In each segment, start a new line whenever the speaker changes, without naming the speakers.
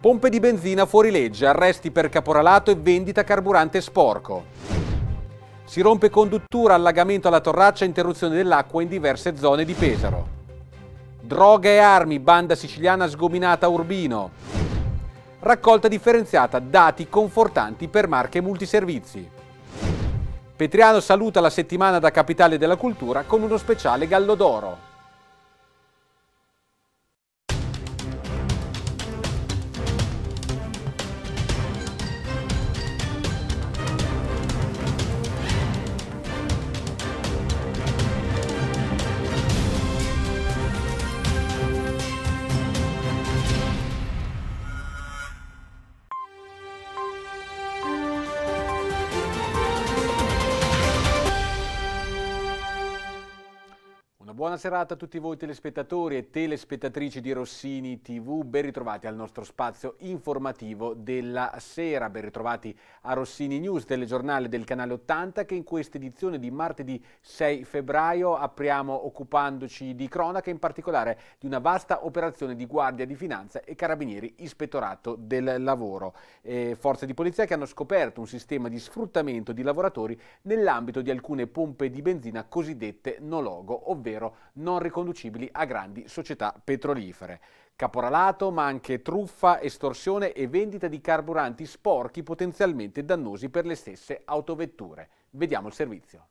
Pompe di benzina fuori legge, arresti per caporalato e vendita carburante sporco. Si rompe conduttura, allagamento alla torraccia e interruzione dell'acqua in diverse zone di Pesaro. Droga e armi, banda siciliana sgominata a Urbino. Raccolta differenziata, dati confortanti per marche multiservizi. Petriano saluta la settimana da capitale della cultura con uno speciale Gallo d'Oro. Buona serata a tutti voi telespettatori e telespettatrici di Rossini TV, ben ritrovati al nostro spazio informativo della sera, ben ritrovati a Rossini News, telegiornale del canale 80 che in questa edizione di martedì 6 febbraio apriamo occupandoci di cronaca, in particolare di una vasta operazione di Guardia di Finanza e Carabinieri Ispettorato del Lavoro, eh, forze di polizia che hanno scoperto un sistema di sfruttamento di lavoratori nell'ambito di alcune pompe di benzina cosiddette no logo, ovvero non riconducibili a grandi società petrolifere. Caporalato, ma anche truffa, estorsione e vendita di carburanti sporchi potenzialmente dannosi per le stesse autovetture. Vediamo il servizio.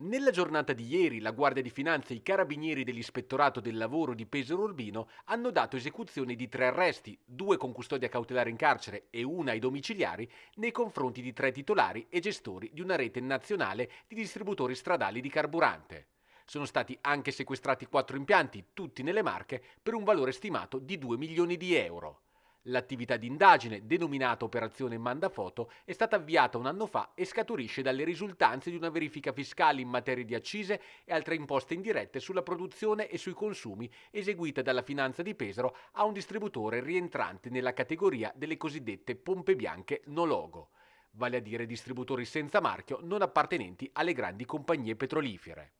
Nella giornata di ieri la Guardia di Finanza e i carabinieri dell'Ispettorato del Lavoro di Pesaro Urbino hanno dato esecuzione di tre arresti, due con custodia cautelare in carcere e una ai domiciliari, nei confronti di tre titolari e gestori di una rete nazionale di distributori stradali di carburante. Sono stati anche sequestrati quattro impianti, tutti nelle Marche, per un valore stimato di 2 milioni di euro. L'attività di indagine, denominata Operazione Mandafoto, è stata avviata un anno fa e scaturisce dalle risultanze di una verifica fiscale in materia di accise e altre imposte indirette sulla produzione e sui consumi eseguita dalla Finanza di Pesaro a un distributore rientrante nella categoria delle cosiddette pompe bianche no logo, vale a dire distributori senza marchio non appartenenti alle grandi compagnie petrolifere.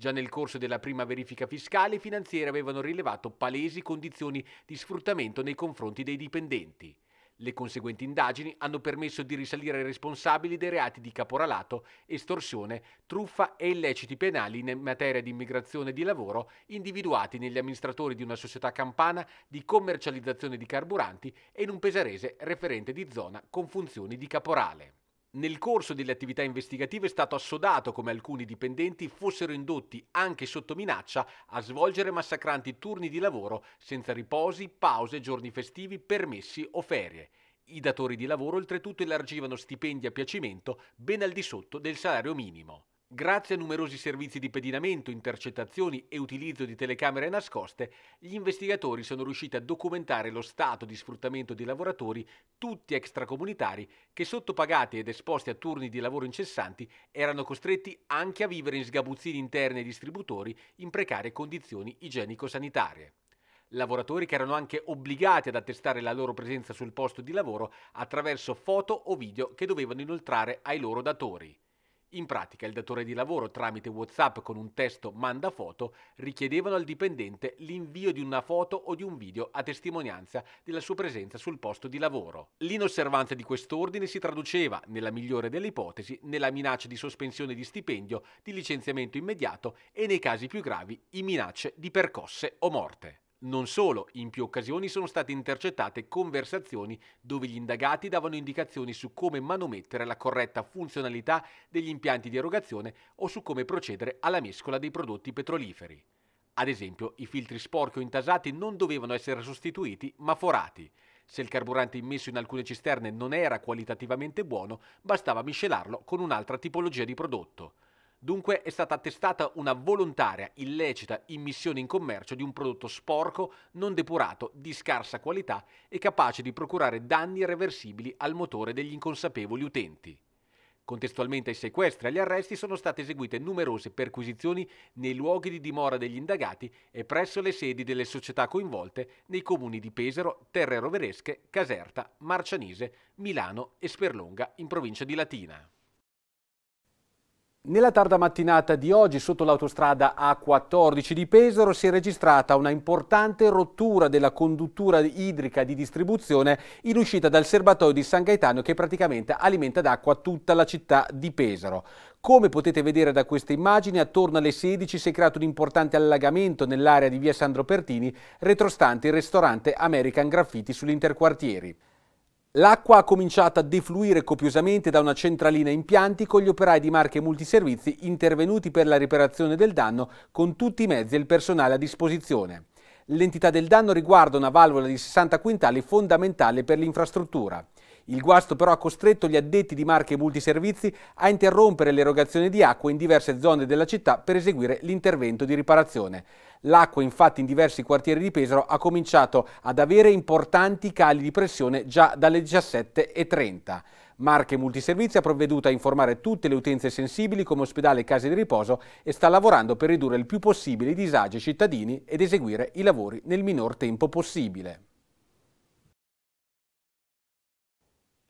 Già nel corso della prima verifica fiscale i finanzieri avevano rilevato palesi condizioni di sfruttamento nei confronti dei dipendenti. Le conseguenti indagini hanno permesso di risalire ai responsabili dei reati di caporalato, estorsione, truffa e illeciti penali in materia di immigrazione e di lavoro individuati negli amministratori di una società campana di commercializzazione di carburanti e in un pesarese referente di zona con funzioni di caporale. Nel corso delle attività investigative è stato assodato come alcuni dipendenti fossero indotti, anche sotto minaccia, a svolgere massacranti turni di lavoro senza riposi, pause, giorni festivi, permessi o ferie. I datori di lavoro oltretutto elargivano stipendi a piacimento ben al di sotto del salario minimo. Grazie a numerosi servizi di pedinamento, intercettazioni e utilizzo di telecamere nascoste, gli investigatori sono riusciti a documentare lo stato di sfruttamento di lavoratori, tutti extracomunitari, che sottopagati ed esposti a turni di lavoro incessanti erano costretti anche a vivere in sgabuzzini interni ai distributori in precarie condizioni igienico-sanitarie lavoratori che erano anche obbligati ad attestare la loro presenza sul posto di lavoro attraverso foto o video che dovevano inoltrare ai loro datori. In pratica il datore di lavoro tramite WhatsApp con un testo manda foto richiedevano al dipendente l'invio di una foto o di un video a testimonianza della sua presenza sul posto di lavoro. L'inosservanza di quest'ordine si traduceva, nella migliore delle ipotesi, nella minaccia di sospensione di stipendio, di licenziamento immediato e nei casi più gravi in minacce di percosse o morte. Non solo, in più occasioni sono state intercettate conversazioni dove gli indagati davano indicazioni su come manomettere la corretta funzionalità degli impianti di erogazione o su come procedere alla mescola dei prodotti petroliferi. Ad esempio, i filtri sporchi o intasati non dovevano essere sostituiti, ma forati. Se il carburante immesso in alcune cisterne non era qualitativamente buono, bastava miscelarlo con un'altra tipologia di prodotto. Dunque è stata attestata una volontaria, illecita immissione in commercio di un prodotto sporco, non depurato, di scarsa qualità e capace di procurare danni irreversibili al motore degli inconsapevoli utenti. Contestualmente ai sequestri e agli arresti sono state eseguite numerose perquisizioni nei luoghi di dimora degli indagati e presso le sedi delle società coinvolte nei comuni di Pesaro, Terre Roveresche, Caserta, Marcianise, Milano e Sperlonga in provincia di Latina. Nella tarda mattinata di oggi sotto l'autostrada A14 di Pesaro si è registrata una importante rottura della conduttura idrica di distribuzione in uscita dal serbatoio di San Gaetano che praticamente alimenta d'acqua tutta la città di Pesaro. Come potete vedere da queste immagini, attorno alle 16 si è creato un importante allagamento nell'area di via Sandro Pertini, retrostante il ristorante American Graffiti sull'interquartieri. L'acqua ha cominciato a defluire copiosamente da una centralina impianti con gli operai di Marche Multiservizi intervenuti per la riparazione del danno con tutti i mezzi e il personale a disposizione. L'entità del danno riguarda una valvola di 60 quintali fondamentale per l'infrastruttura. Il guasto però ha costretto gli addetti di marche multiservizi a interrompere l'erogazione di acqua in diverse zone della città per eseguire l'intervento di riparazione. L'acqua infatti in diversi quartieri di Pesaro ha cominciato ad avere importanti cali di pressione già dalle 17.30. Marche Multiservizi ha provveduto a informare tutte le utenze sensibili come ospedale e case di riposo e sta lavorando per ridurre il più possibile i disagi ai cittadini ed eseguire i lavori nel minor tempo possibile.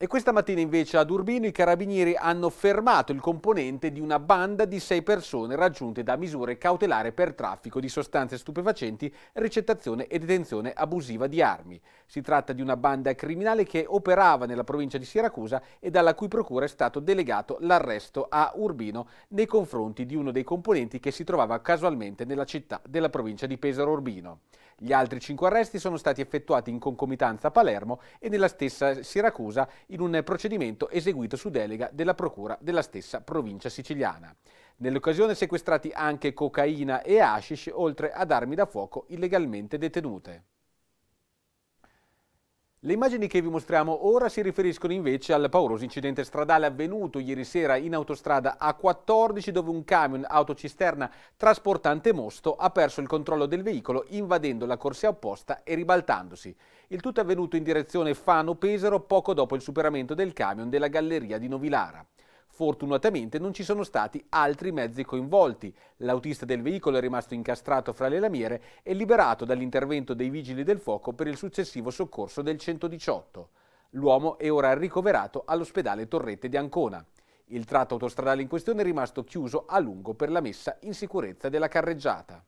E questa mattina invece ad Urbino i carabinieri hanno fermato il componente di una banda di sei persone raggiunte da misure cautelare per traffico di sostanze stupefacenti, ricettazione e detenzione abusiva di armi. Si tratta di una banda criminale che operava nella provincia di Siracusa e dalla cui procura è stato delegato l'arresto a Urbino nei confronti di uno dei componenti che si trovava casualmente nella città della provincia di Pesaro Urbino. Gli altri cinque arresti sono stati effettuati in concomitanza a Palermo e nella stessa Siracusa in un procedimento eseguito su delega della Procura della stessa provincia siciliana. Nell'occasione sequestrati anche cocaina e hashish, oltre ad armi da fuoco illegalmente detenute. Le immagini che vi mostriamo ora si riferiscono invece al pauroso incidente stradale avvenuto ieri sera in autostrada A14 dove un camion autocisterna trasportante mosto ha perso il controllo del veicolo invadendo la corsia opposta e ribaltandosi. Il tutto è avvenuto in direzione Fano-Pesaro poco dopo il superamento del camion della galleria di Novilara. Fortunatamente non ci sono stati altri mezzi coinvolti. L'autista del veicolo è rimasto incastrato fra le lamiere e liberato dall'intervento dei vigili del fuoco per il successivo soccorso del 118. L'uomo è ora ricoverato all'ospedale Torrette di Ancona. Il tratto autostradale in questione è rimasto chiuso a lungo per la messa in sicurezza della carreggiata.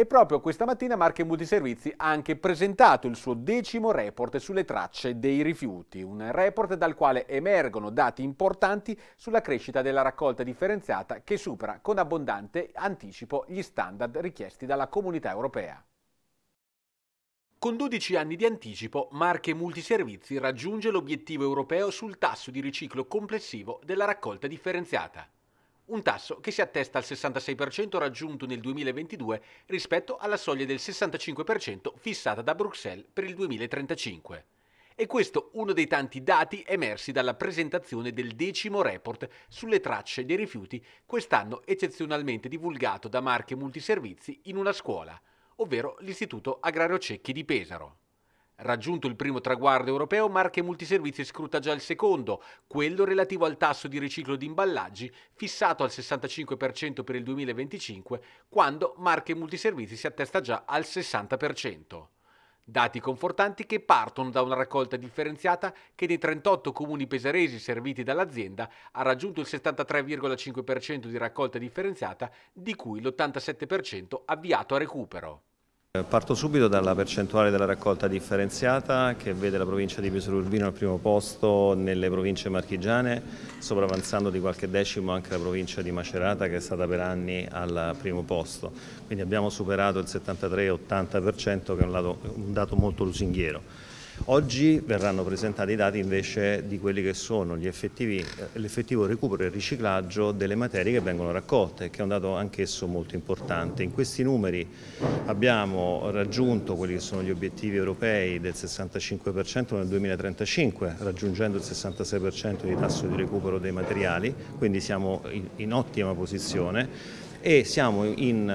E proprio questa mattina Marche Multiservizi ha anche presentato il suo decimo report sulle tracce dei rifiuti, un report dal quale emergono dati importanti sulla crescita della raccolta differenziata che supera con abbondante anticipo gli standard richiesti dalla comunità europea. Con 12 anni di anticipo, Marche Multiservizi raggiunge l'obiettivo europeo sul tasso di riciclo complessivo della raccolta differenziata un tasso che si attesta al 66% raggiunto nel 2022 rispetto alla soglia del 65% fissata da Bruxelles per il 2035. E questo uno dei tanti dati emersi dalla presentazione del decimo report sulle tracce dei rifiuti, quest'anno eccezionalmente divulgato da marche multiservizi in una scuola, ovvero l'Istituto Agrario Cecchi di Pesaro. Raggiunto il primo traguardo europeo, Marche Multiservizi scruta già il secondo, quello relativo al tasso di riciclo di imballaggi, fissato al 65% per il 2025, quando Marche Multiservizi si attesta già al 60%. Dati confortanti che partono da una raccolta differenziata che dei 38 comuni pesaresi serviti dall'azienda ha raggiunto il 73,5% di raccolta differenziata, di cui l'87% avviato a recupero.
Eh, parto subito dalla percentuale della raccolta differenziata che vede la provincia di Pisolo Urbino al primo posto nelle province marchigiane, sopravanzando di qualche decimo anche la provincia di Macerata che è stata per anni al primo posto. Quindi abbiamo superato il 73-80% che è un dato molto lusinghiero. Oggi verranno presentati i dati invece di quelli che sono eh, l'effettivo recupero e riciclaggio delle materie che vengono raccolte, che è un dato anch'esso molto importante. In questi numeri abbiamo raggiunto quelli che sono gli obiettivi europei del 65% nel 2035, raggiungendo il 66% di tasso di recupero dei materiali, quindi siamo in, in ottima posizione e siamo eh, in,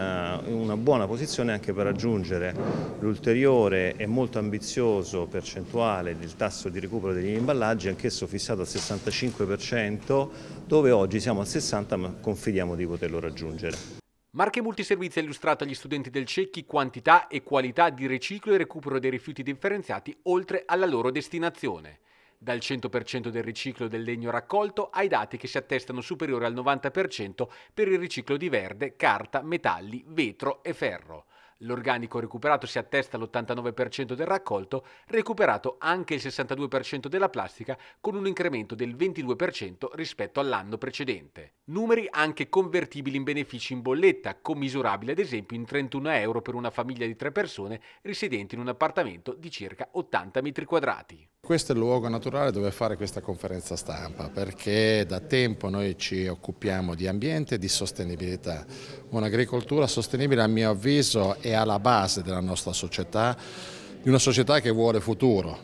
una buona posizione anche per raggiungere l'ulteriore e molto ambizioso percentuale del tasso di recupero degli imballaggi, anch'esso fissato al 65%, dove oggi siamo al 60% ma confidiamo di poterlo raggiungere.
Marche Multiservizi ha illustrato agli studenti del CECCHI quantità e qualità di riciclo e recupero dei rifiuti differenziati oltre alla loro destinazione dal 100% del riciclo del legno raccolto ai dati che si attestano superiori al 90% per il riciclo di verde, carta, metalli, vetro e ferro. L'organico recuperato si attesta all'89% del raccolto, recuperato anche il 62% della plastica con un incremento del 22% rispetto all'anno precedente. Numeri anche convertibili in benefici in bolletta, commisurabili ad esempio in 31 euro per una famiglia di tre persone risiedenti in un appartamento di circa 80 metri quadrati.
Questo è il luogo naturale dove fare questa conferenza stampa perché da tempo noi ci occupiamo di ambiente e di sostenibilità. Un'agricoltura sostenibile a mio avviso è alla base della nostra società, di una società che vuole futuro,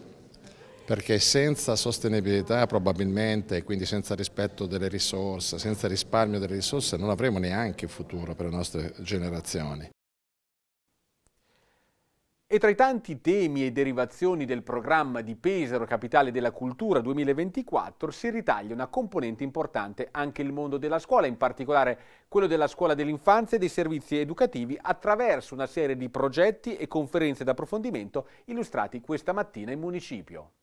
perché senza sostenibilità probabilmente, quindi senza rispetto delle risorse, senza risparmio delle risorse non avremo neanche futuro per le nostre generazioni.
E tra i tanti temi e derivazioni del programma di Pesaro Capitale della Cultura 2024 si ritaglia una componente importante anche il mondo della scuola, in particolare quello della scuola dell'infanzia e dei servizi educativi attraverso una serie di progetti e conferenze d'approfondimento illustrati questa mattina in municipio.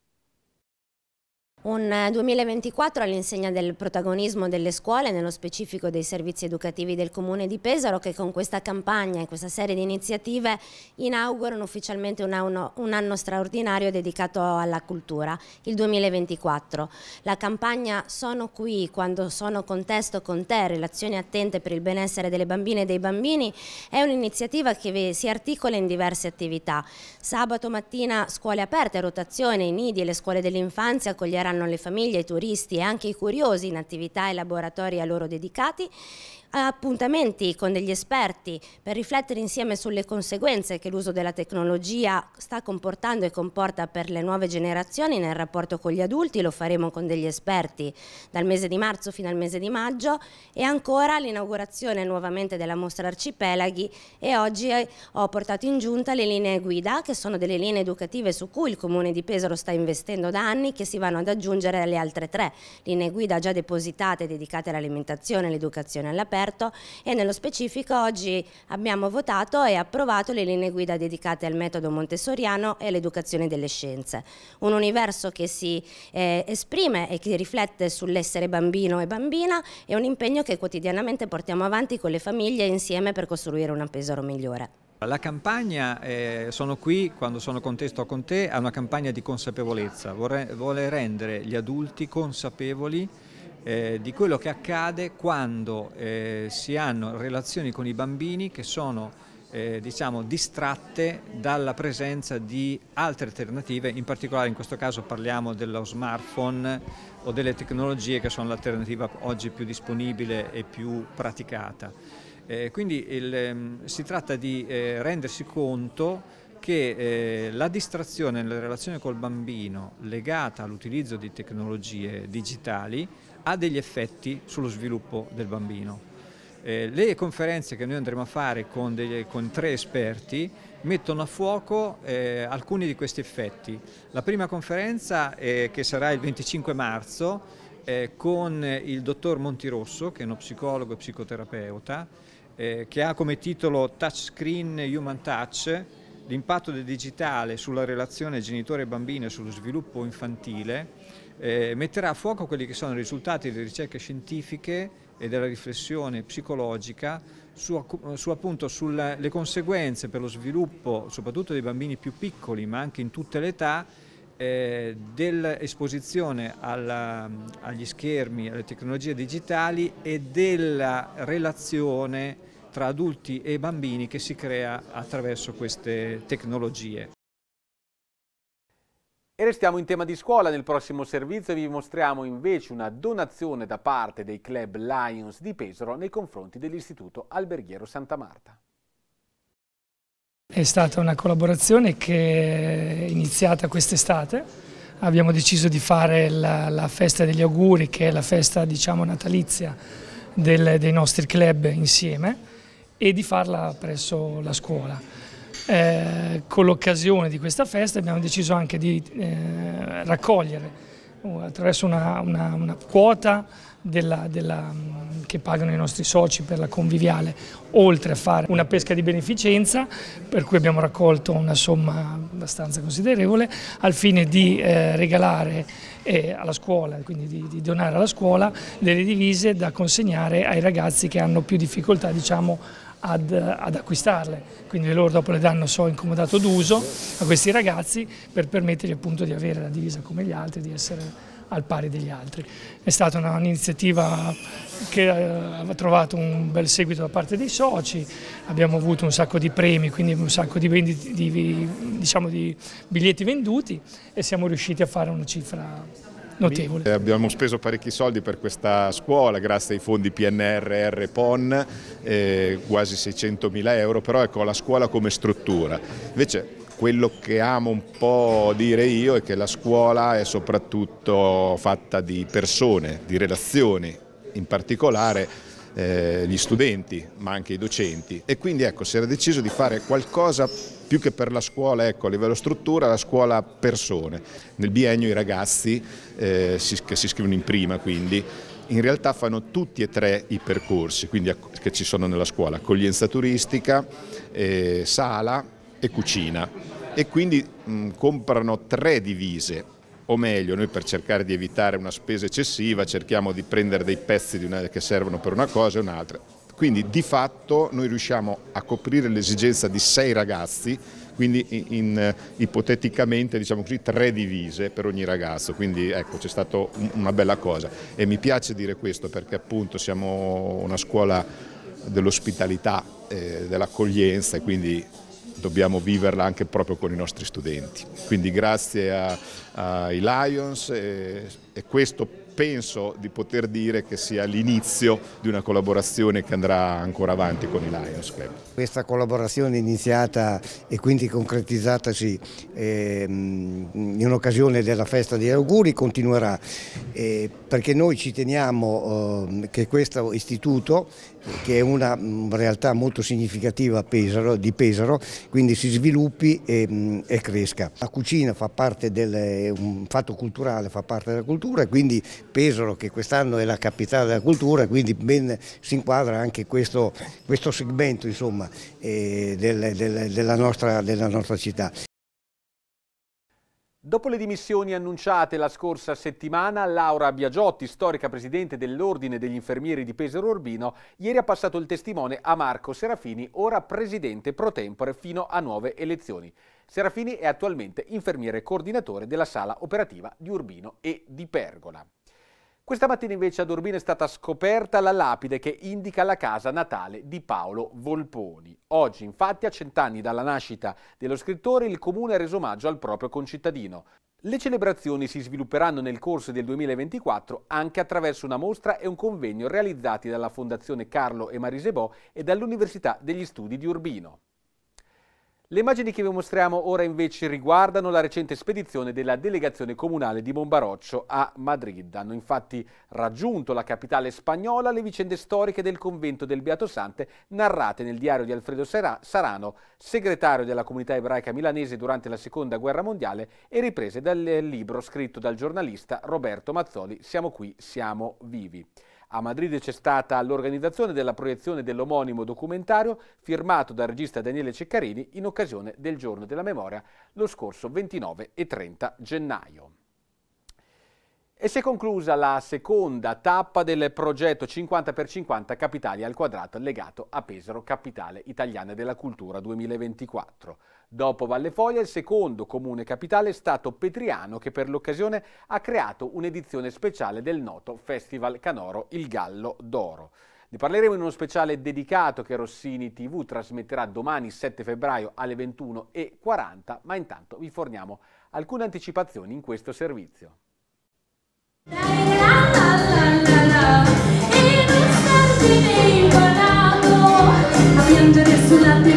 Un 2024 eh, all'insegna del protagonismo delle scuole, nello specifico dei servizi educativi del Comune di Pesaro, che con questa campagna e questa serie di iniziative inaugurano ufficialmente un anno, un anno, straordinario dedicato alla cultura, il 2024. La campagna Sono qui quando sono contesto con te, relazioni attente per il benessere delle bambine e dei bambini, è un'iniziativa che si articola in diverse attività. Sabato mattina scuole aperte, rotazione, i nidi e le scuole dell'infanzia accoglieranno saranno le famiglie, i turisti e anche i curiosi in attività e laboratori a loro dedicati eh, appuntamenti con degli esperti per riflettere insieme sulle conseguenze che l'uso della tecnologia sta comportando e comporta per le nuove generazioni nel rapporto con gli adulti, lo faremo con degli esperti dal mese di marzo fino al mese di maggio e ancora l'inaugurazione nuovamente della mostra Arcipelaghi e oggi eh, ho portato in giunta le linee guida che sono delle linee educative su cui il Comune di Pesaro sta investendo da anni che si vanno ad aggiungere alle altre tre linee guida già depositate dedicate all'alimentazione, e all'educazione all'aperto aperto e nello specifico oggi abbiamo votato e approvato le linee guida dedicate al metodo montessoriano e all'educazione delle scienze. Un universo che si eh, esprime e che riflette sull'essere bambino e bambina e un impegno che quotidianamente portiamo avanti con le famiglie insieme per costruire una Pesaro migliore.
La campagna, eh, sono qui quando sono con con te, è una campagna di consapevolezza, Vorrei, vuole rendere gli adulti consapevoli eh, di quello che accade quando eh, si hanno relazioni con i bambini che sono eh, diciamo, distratte dalla presenza di altre alternative, in particolare in questo caso parliamo dello smartphone o delle tecnologie che sono l'alternativa oggi più disponibile e più praticata. Eh, quindi il, ehm, si tratta di eh, rendersi conto che eh, la distrazione nella relazione col bambino legata all'utilizzo di tecnologie digitali ha degli effetti sullo sviluppo del bambino. Eh, le conferenze che noi andremo a fare con, degli, con tre esperti mettono a fuoco eh, alcuni di questi effetti. La prima conferenza, eh, che sarà il 25 marzo, eh, con il dottor Montirosso, che è uno psicologo e psicoterapeuta, eh, che ha come titolo Touchscreen Human Touch, L'impatto del digitale sulla relazione genitore-bambino e sullo sviluppo infantile eh, metterà a fuoco quelli che sono i risultati delle ricerche scientifiche e della riflessione psicologica su, su appunto sulle conseguenze per lo sviluppo soprattutto dei bambini più piccoli ma anche in tutte le età eh, dell'esposizione agli schermi, alle tecnologie digitali e della relazione tra adulti e bambini che si crea attraverso queste tecnologie.
E restiamo in tema di scuola, nel prossimo servizio vi mostriamo invece una donazione da parte dei club Lions di Pesaro nei confronti dell'Istituto Alberghiero Santa Marta.
È stata una collaborazione che è iniziata quest'estate, abbiamo deciso di fare la, la, festa degli auguri che è la festa diciamo, natalizia del, dei nostri club insieme e di farla presso la scuola. Eh, con l'occasione di questa festa abbiamo deciso anche di eh, raccogliere uh, attraverso una, una, una quota della, della, mm, che pagano i nostri soci per la conviviale, oltre a fare una pesca di beneficenza, per cui abbiamo raccolto una somma abbastanza considerevole, al fine di eh, regalare eh, alla scuola, quindi di, di, donare alla scuola delle divise da consegnare ai ragazzi che hanno più difficoltà diciamo, ad, ad acquistarle, quindi loro dopo le danno so in d'uso a questi ragazzi per permettergli appunto di avere la divisa come gli altri, di essere al pari degli altri. È stata un'iniziativa che eh, ha trovato un bel seguito da parte dei soci, abbiamo avuto un sacco di premi, quindi un sacco di, venditi, di, diciamo, di biglietti venduti e siamo riusciti a fare una cifra notevole.
Eh, abbiamo speso parecchi soldi per questa scuola grazie ai fondi PNRR PON, eh, quasi 600 mila euro, però ecco la scuola come struttura. Invece quello che amo un po' dire io è che la scuola è soprattutto fatta di persone, di relazioni, in particolare eh, gli studenti ma anche i docenti e quindi ecco si era deciso di fare qualcosa più che per la scuola, ecco, a livello struttura, la scuola persone. Nel biennio i ragazzi eh, si, che si iscrivono in prima quindi, in realtà fanno tutti e tre i percorsi quindi, che ci sono nella scuola, accoglienza turistica, eh, sala e cucina e quindi mh, comprano tre divise o meglio, noi per cercare di evitare una spesa eccessiva cerchiamo di prendere dei pezzi una, che servono per una cosa e un'altra quindi di fatto noi riusciamo a coprire l'esigenza di sei ragazzi, quindi in, in, eh, ipoteticamente diciamo così, tre divise per ogni ragazzo, quindi ecco c'è stata una bella cosa e mi piace dire questo perché appunto siamo una scuola dell'ospitalità, eh, dell'accoglienza e quindi dobbiamo viverla anche proprio con i nostri studenti. Quindi grazie ai Lions e, e questo penso di poter dire che sia l'inizio di una collaborazione che andrà ancora avanti con i Lions Club.
Questa collaborazione iniziata e quindi concretizzataci ehm, in occasione della festa degli auguri continuerà perché noi ci teniamo ehm, che questo istituto che è una mm, realtà molto significativa Pesaro, di Pesaro, quindi si sviluppi e, mm, e cresca. La cucina fa parte del un fatto culturale, fa parte della cultura e quindi Pesaro che quest'anno è la capitale della cultura, quindi ben si inquadra anche questo, questo segmento insomma, eh, del, del, della, nostra, della nostra città.
Dopo le dimissioni annunciate la scorsa settimana, Laura Biagiotti, storica presidente dell'Ordine degli Infermieri di Pesaro Urbino, ieri ha passato il testimone a Marco Serafini, ora presidente pro tempore fino a nuove elezioni. Serafini è attualmente infermiere coordinatore della sala operativa di Urbino e di Pergola. Questa mattina invece ad Urbino è stata scoperta la lapide che indica la casa natale di Paolo Volponi. Oggi, infatti, a cent'anni dalla nascita dello scrittore, il comune ha reso omaggio al proprio concittadino. Le celebrazioni si svilupperanno nel corso del 2024 anche attraverso una mostra e un convegno realizzati dalla Fondazione Carlo e Marisebò e dall'Università degli Studi di Urbino. Le immagini che vi mostriamo ora invece riguardano la recente spedizione della delegazione comunale di Bombaroccio a Madrid. Hanno infatti raggiunto la capitale spagnola le vicende storiche del convento del Beato Sante narrate nel diario di Alfredo Sarano, segretario della comunità ebraica milanese durante la seconda guerra mondiale e riprese dal libro scritto dal giornalista Roberto Mazzoli Siamo qui, siamo vivi. A Madrid c'è stata l'organizzazione della proiezione dell'omonimo documentario firmato dal regista Daniele Ceccarini in occasione del Giorno della Memoria lo scorso 29 e 30 gennaio. E si è conclusa la seconda tappa del progetto 50x50 Capitali al quadrato legato a Pesaro, capitale italiana della cultura 2024. Dopo Valle Foglia, il secondo comune capitale è stato Petriano, che per l'occasione ha creato un'edizione speciale del noto Festival Canoro Il Gallo d'Oro. Ne parleremo in uno speciale dedicato che Rossini TV trasmetterà domani 7 febbraio alle 21.40, ma intanto vi forniamo alcune anticipazioni in questo servizio.
A piangere sulla terra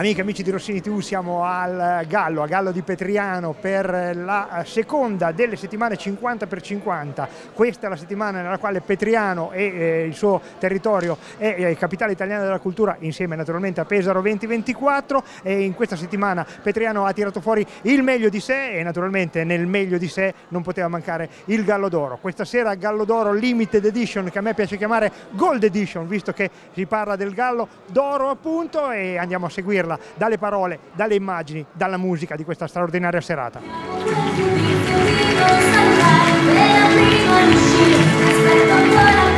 Amiche,
amici di Rossini TV, siamo al Gallo, a Gallo di Petriano per la seconda delle settimane 50 per 50 Questa è la settimana nella quale Petriano e eh, il suo territorio è eh, capitale italiana della cultura insieme naturalmente a Pesaro 2024 e in questa settimana Petriano ha tirato fuori il meglio di sé e naturalmente nel meglio di sé non poteva mancare il Gallo d'Oro. Questa sera Gallo d'Oro Limited Edition che a me piace chiamare Gold Edition visto che si parla del Gallo d'Oro appunto e andiamo a seguirlo sentirla dalle parole, dalle immagini, dalla musica di questa straordinaria serata. Aspetto ancora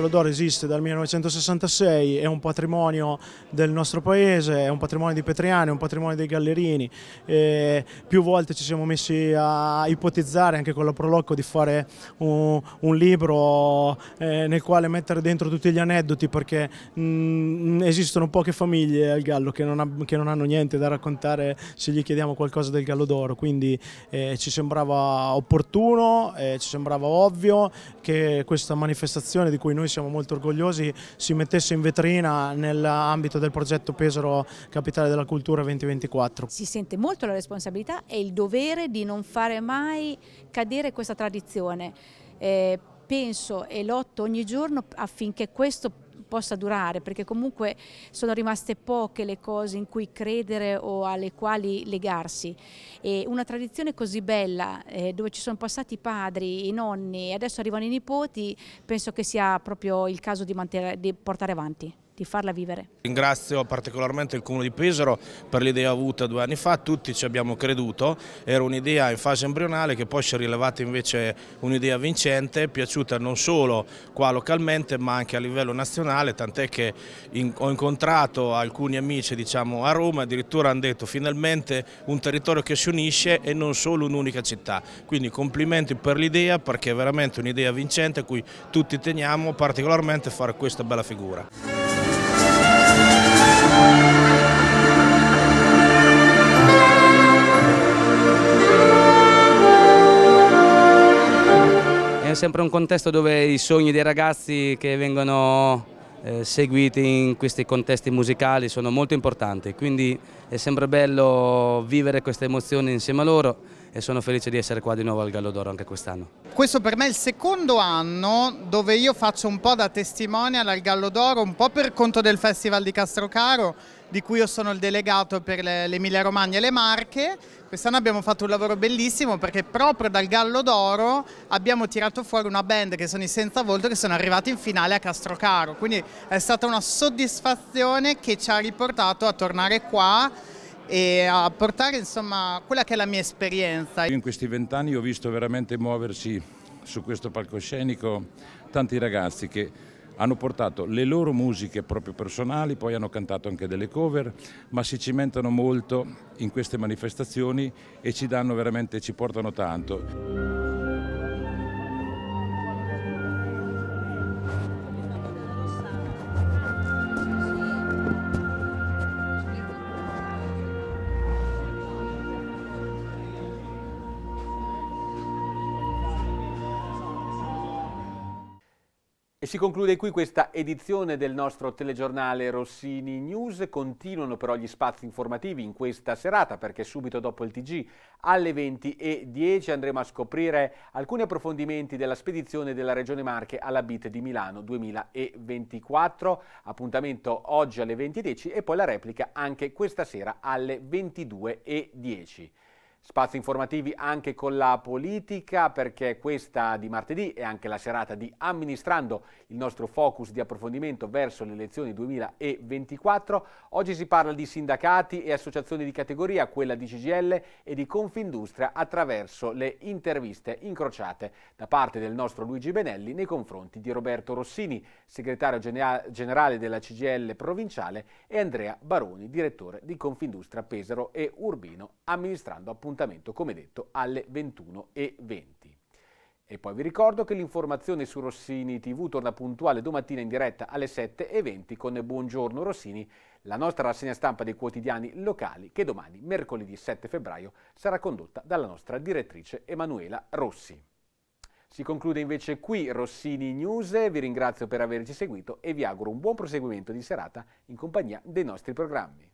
Agnello d'Oro esiste dal 1966, è un patrimonio del nostro paese, è un patrimonio di Petriani, è un patrimonio dei Gallerini. E più volte ci siamo messi a ipotizzare anche con la Prolocco di fare un, un libro eh, nel quale mettere dentro tutti gli aneddoti perché mh, mm, esistono poche famiglie al Gallo che non, ha, che non, hanno niente da raccontare se gli chiediamo qualcosa del Gallo d'Oro, quindi eh, ci sembrava opportuno, eh, ci sembrava ovvio che questa manifestazione di cui noi siamo molto orgogliosi, si mettesse in vetrina nell'ambito del progetto Pesaro Capitale della Cultura 2024. Si
sente molto la responsabilità e il dovere di non fare mai cadere questa tradizione. Eh, penso e lotto ogni giorno affinché questo possa durare, perché comunque sono rimaste poche le cose in cui credere o alle quali legarsi. E una tradizione così bella, eh, dove ci sono passati i padri, i nonni e adesso arrivano i nipoti, penso che sia proprio il caso di, di portare avanti di farla vivere.
Ringrazio particolarmente il Comune di Pesaro per l'idea avuta due anni fa, tutti ci abbiamo creduto, era un'idea in fase embrionale che poi si è rilevata invece un'idea vincente, piaciuta non solo qua localmente ma anche a livello nazionale, tant'è che in, ho incontrato alcuni amici diciamo, a Roma, addirittura hanno detto finalmente un territorio che si unisce e non solo un'unica città. Quindi complimenti per l'idea perché è veramente un'idea vincente a cui tutti teniamo particolarmente fare questa bella figura.
È sempre un contesto dove i sogni dei ragazzi che vengono eh, seguiti in questi contesti musicali sono molto importanti, quindi è sempre bello vivere queste emozioni insieme a loro e sono felice di essere qua di nuovo al Gallo d'Oro anche quest'anno. Questo per me è il secondo anno dove io faccio un po' da testimonial al Gallo d'Oro, un po' per conto del Festival di Castrocaro, di cui io sono il delegato per l'Emilia Romagna e le Marche. Quest'anno abbiamo fatto un lavoro bellissimo perché proprio dal Gallo d'Oro abbiamo tirato fuori una band che sono i Senza Volto che sono arrivati in finale a Castrocaro. Quindi è stata una soddisfazione che ci ha riportato a tornare qua e a portare insomma, quella che è la mia esperienza.
In questi vent'anni ho visto veramente muoversi su questo palcoscenico tanti ragazzi che hanno portato le loro musiche proprio personali, poi hanno cantato anche delle cover, ma si cimentano molto in queste manifestazioni e ci danno veramente, ci portano tanto.
E si conclude qui questa edizione del nostro telegiornale Rossini News. Continuano però gli spazi informativi in questa serata perché subito dopo il TG alle 20.10 andremo a scoprire alcuni approfondimenti della spedizione della Regione Marche alla BIT di Milano 2024. Appuntamento oggi alle 20.10 e poi la replica anche questa sera alle 22.10. Spazi informativi anche con la politica perché questa di martedì è anche la serata di Amministrando, il nostro focus di approfondimento verso le elezioni 2024. Oggi si parla di sindacati e associazioni di categoria, quella di CGL e di Confindustria attraverso le interviste incrociate da parte del nostro Luigi Benelli nei confronti di Roberto Rossini, segretario generale della CGL provinciale e Andrea Baroni, direttore di Confindustria Pesaro e Urbino, amministrando appunto appuntamento, come detto, alle 21.20. E poi vi ricordo che l'informazione su Rossini TV torna puntuale domattina in diretta alle 7.20 con Buongiorno Rossini, la nostra rassegna stampa dei quotidiani locali che domani, mercoledì 7 febbraio, sarà condotta dalla nostra direttrice Emanuela Rossi. Si conclude invece qui Rossini News, vi ringrazio per averci seguito e vi auguro un buon proseguimento di serata in compagnia dei nostri programmi.